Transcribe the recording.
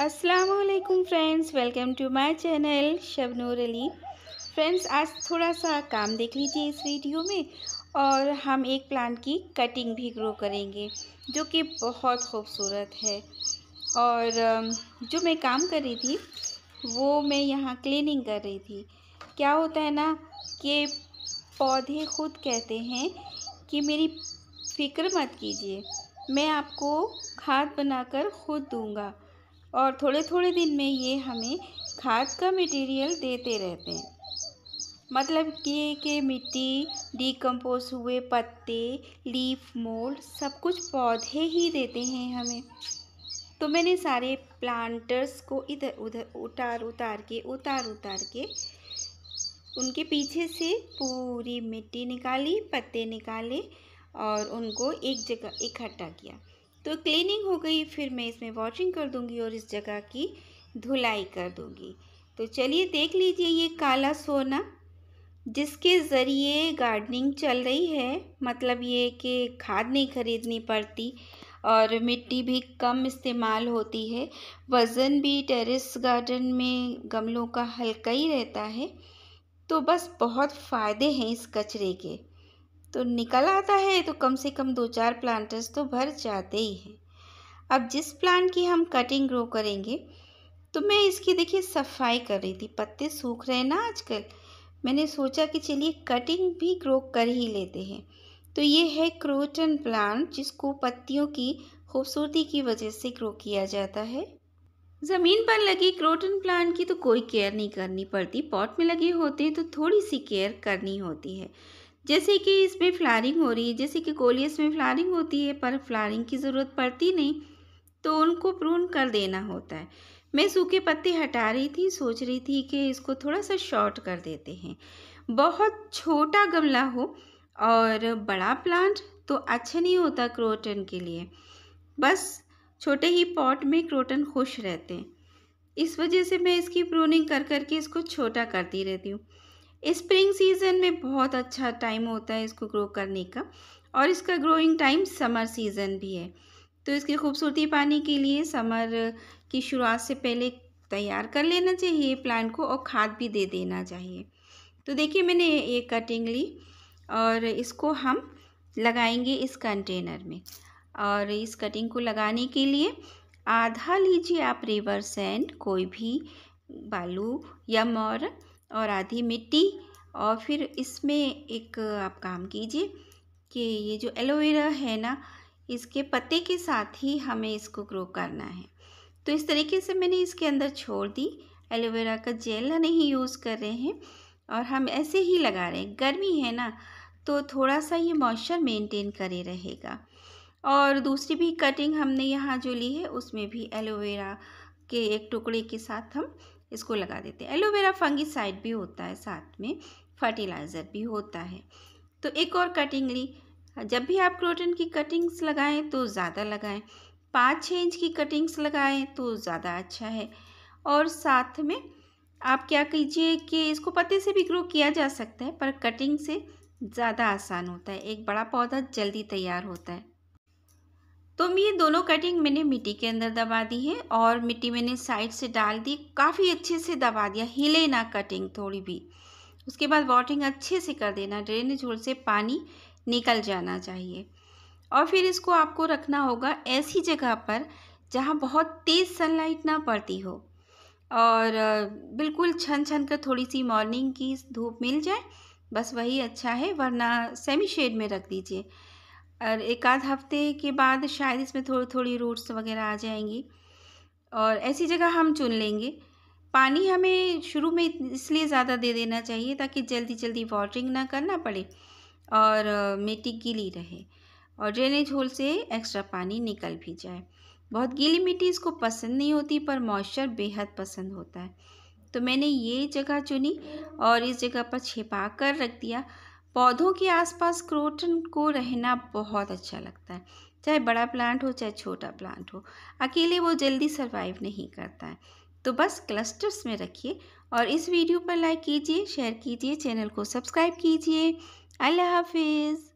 Aslam friends welcome to my channel Shabnoor Ali friends आज थोड़ा सा काम देख लीजिए इस वीडियो में और हम एक प्लांट की कटिंग भी ग्रो करेंगे जो कि बहुत खूबसूरत है और जो मैं काम कर रही थी वो मैं यहाँ क्लीनिंग कर रही थी क्या होता है ना कि पौधे खुद कहते हैं कि मेरी फ़िक्र मत कीजिए मैं आपको खाद बनाकर खुद दूंगा और थोड़े थोड़े दिन में ये हमें खाद का मटेरियल देते रहते हैं मतलब कि के मिट्टी डिकम्पोज हुए पत्ते लीफ मोल्ड सब कुछ पौधे ही देते हैं हमें तो मैंने सारे प्लांटर्स को इधर उधर उतार उतार के उतार उतार के उनके पीछे से पूरी मिट्टी निकाली पत्ते निकाले और उनको एक जगह इकट्ठा किया तो क्लीनिंग हो गई फिर मैं इसमें वॉशिंग कर दूंगी और इस जगह की धुलाई कर दूंगी तो चलिए देख लीजिए ये काला सोना जिसके ज़रिए गार्डनिंग चल रही है मतलब ये कि खाद नहीं खरीदनी पड़ती और मिट्टी भी कम इस्तेमाल होती है वज़न भी टेरेस गार्डन में गमलों का हल्का ही रहता है तो बस बहुत फ़ायदे हैं इस कचरे के तो निकल आता है तो कम से कम दो चार प्लांटर्स तो भर जाते ही हैं अब जिस प्लांट की हम कटिंग ग्रो करेंगे तो मैं इसकी देखिए सफाई कर रही थी पत्ते सूख रहे हैं ना आजकल मैंने सोचा कि चलिए कटिंग भी ग्रो कर ही लेते हैं तो ये है क्रोटन प्लांट जिसको पत्तियों की खूबसूरती की वजह से ग्रो किया जाता है ज़मीन पर लगी क्रोटन प्लांट की तो कोई केयर नहीं करनी पड़ती पॉट में लगे होते हैं तो थोड़ी सी केयर करनी होती है जैसे कि इसमें फ्लारिंग हो रही है जैसे कि कोलियस में फ्लारिंग होती है पर फ्लारिंग की ज़रूरत पड़ती नहीं तो उनको प्रून कर देना होता है मैं सूखे पत्ते हटा रही थी सोच रही थी कि इसको थोड़ा सा शॉर्ट कर देते हैं बहुत छोटा गमला हो और बड़ा प्लांट तो अच्छा नहीं होता क्रोटन के लिए बस छोटे ही पॉट में क्रोटन खुश रहते हैं इस वजह से मैं इसकी प्रूनिंग कर करके इसको छोटा करती रहती हूँ स्प्रिंग सीज़न में बहुत अच्छा टाइम होता है इसको ग्रो करने का और इसका ग्रोइंग टाइम समर सीज़न भी है तो इसकी खूबसूरती पाने के लिए समर की शुरुआत से पहले तैयार कर लेना चाहिए प्लांट को और खाद भी दे देना चाहिए तो देखिए मैंने ये कटिंग ली और इसको हम लगाएंगे इस कंटेनर में और इस कटिंग को लगाने के लिए आधा लीजिए आप रिवर सैंड कोई भी बालू या मोर और आधी मिट्टी और फिर इसमें एक आप काम कीजिए कि ये जो एलोवेरा है ना इसके पत्ते के साथ ही हमें इसको ग्रो करना है तो इस तरीके से मैंने इसके अंदर छोड़ दी एलोवेरा का जेल नहीं यूज़ कर रहे हैं और हम ऐसे ही लगा रहे हैं गर्मी है ना तो थोड़ा सा ये मॉइस्चर मेंटेन करे रहेगा और दूसरी भी कटिंग हमने यहाँ जो ली है उसमें भी एलोवेरा के एक टुकड़े के साथ हम इसको लगा देते हैं एलोवेरा फंगिसाइड भी होता है साथ में फर्टिलाइज़र भी होता है तो एक और कटिंग ली जब भी आप क्रोटन की कटिंग्स लगाएं तो ज़्यादा लगाएं पाँच छः इंच की कटिंग्स लगाएं तो ज़्यादा अच्छा है और साथ में आप क्या कीजिए कि इसको पत्ते से भी ग्रो किया जा सकता है पर कटिंग से ज़्यादा आसान होता है एक बड़ा पौधा जल्दी तैयार होता है तो ये दोनों कटिंग मैंने मिट्टी के अंदर दबा दी है और मिट्टी मैंने साइड से डाल दी काफ़ी अच्छे से दबा दिया हिले ना कटिंग थोड़ी भी उसके बाद वाटरिंग अच्छे से कर देना ड्रेनेज होल से पानी निकल जाना चाहिए और फिर इसको आपको रखना होगा ऐसी जगह पर जहाँ बहुत तेज़ सनलाइट ना पड़ती हो और बिल्कुल छन छन कर थोड़ी सी मॉर्निंग की धूप मिल जाए बस वही अच्छा है वरना सेमी शेड में रख दीजिए और एक आध हफ्ते के बाद शायद इसमें थोड़ी थोड़ी रूट्स वगैरह आ जाएंगी और ऐसी जगह हम चुन लेंगे पानी हमें शुरू में इसलिए ज़्यादा दे देना चाहिए ताकि जल्दी जल्दी वाटरिंग ना करना पड़े और मिट्टी गीली रहे और ड्रेनेज होल से एक्स्ट्रा पानी निकल भी जाए बहुत गीली मिट्टी इसको पसंद नहीं होती पर मॉइस्चर बेहद पसंद होता है तो मैंने ये जगह चुनी और इस जगह पर छिपा कर रख दिया पौधों के आसपास क्रोटन को रहना बहुत अच्छा लगता है चाहे बड़ा प्लांट हो चाहे छोटा प्लांट हो अकेले वो जल्दी सर्वाइव नहीं करता है तो बस क्लस्टर्स में रखिए और इस वीडियो पर लाइक कीजिए शेयर कीजिए चैनल को सब्सक्राइब कीजिए अल्लाह हाफिज़